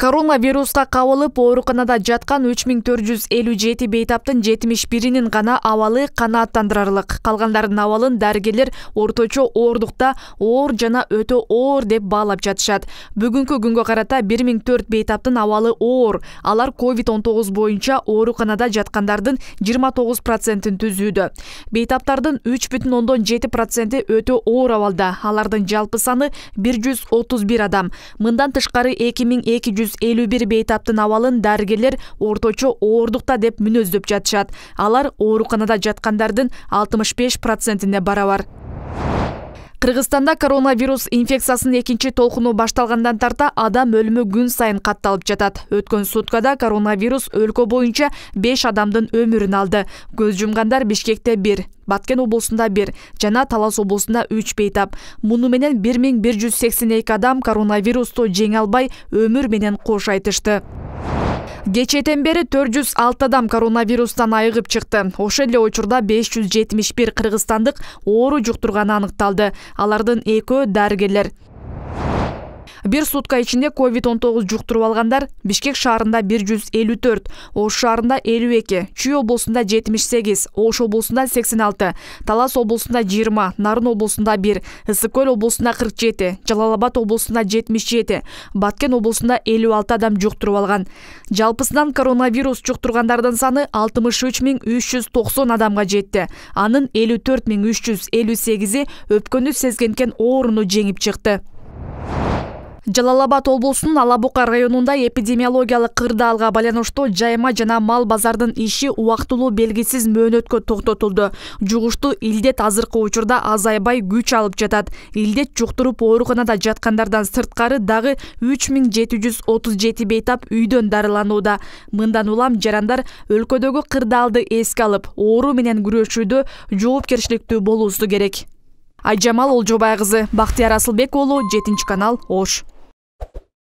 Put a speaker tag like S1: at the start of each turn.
S1: коронавируска қауылып, оруқынада жатқан 3457 бейтаптын 71-нин гана абалы аттандырарлық. Қалғандарын ауалын дәргелер орточо оордукта оор жана өте оор деп бағалап жатышат Бүгінгі күнгө қарата 1004 бейтаптын ауалы оор алар covid 19 бойынша оруқынада жатқандардың 29 ін түзүүдө Бейтаптардың 3,7 і өтө оор абалда алардын жалпы саны 131 адам мындан тышкары 2200 жүз элүү бир бейтаптын абалын дарыгерлер орточо оордукта деп мүнөздөп жатышат алар ооруканада жаткандардын алтымыш беш процентине барабар кыргызстанда коронавирус инфекциясын экинчи толкуну башталгандан тарта адам өлүмү күн сайын катталып жатат өткөн суткада коронавирус өлкө боюнча 5 адамдын өмүрүн алды көз жумгандар бишкекте 1, баткен облусунда 1, жана талас облусунда 3 бейтап муну менен 1182 адам коронавирусту жеңе албай өмүр менен кош айтышты кечээтен бери 406 адам коронавирустан айыгып чықты. ошол эле 571 беш жүз жетимиш бир кыргызстандык оору жуктурганы аныкталды алардын Бір сутка ішінде COVID-19 жұқтыру алғандар Бішкек шарында 154, Ош шарында 52, Чүй облысында 78, Ош облысында 86, Талас облысында 20, Нарын облысында 1, Исыкөл облысында 47, Жалалабат облысында 77, Баткен облысында 56 адам жұқтыру алған. Жалпысынан коронавирус жұқтырғандардың саны 63390 адамға жетті. Анын 54358-і өпкөні сезгенкен орыны женіп чықты. жалал абад облусунун ала бука районунда эпидемиологиялык кырдаалга байланыштуу жайма жана мал базардын иши убактылуу белгисиз мөөнөткө токтотулду жугуштуу илдет азыркы учурда азайбай күч алып жатат илдет жуктуруп ооруканада жаткандардан сырткары дагы үч миң жети жүз отуз жети бейтап үйдөн дарыланууда мындан улам жарандар өлкөдөгү кырдаалды эске алып оору менен күрөшүүдө жоопкерчиликтүү болуусу керек айжамал олжобай кызы бактияр асылбек уулу жетинчи канал ош